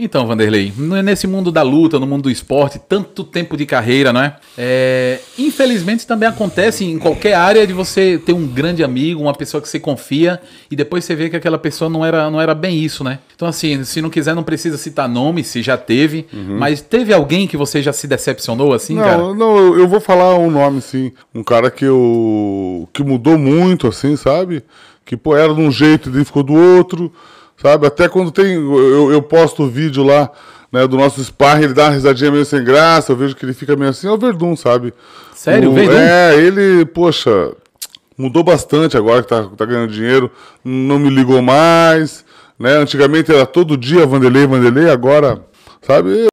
Então, Vanderlei, nesse mundo da luta, no mundo do esporte, tanto tempo de carreira, não é? é? Infelizmente também acontece em qualquer área de você ter um grande amigo, uma pessoa que você confia e depois você vê que aquela pessoa não era, não era bem isso, né? Então, assim, se não quiser, não precisa citar nome, se já teve, uhum. mas teve alguém que você já se decepcionou assim, não, cara? Não, eu vou falar um nome, sim. Um cara que eu. que mudou muito, assim, sabe? Que, pô, era de um jeito e ficou do outro Sabe? Até quando tem. Eu, eu posto o vídeo lá. Né, do nosso sparring, ele dá uma risadinha meio sem graça, eu vejo que ele fica meio assim, é o Verdun, sabe? Sério, o, Verdun? É, ele, poxa, mudou bastante agora que tá, tá, ganhando dinheiro, não me ligou mais, né? Antigamente era todo dia Vanderlei, Vanderlei, agora, sabe?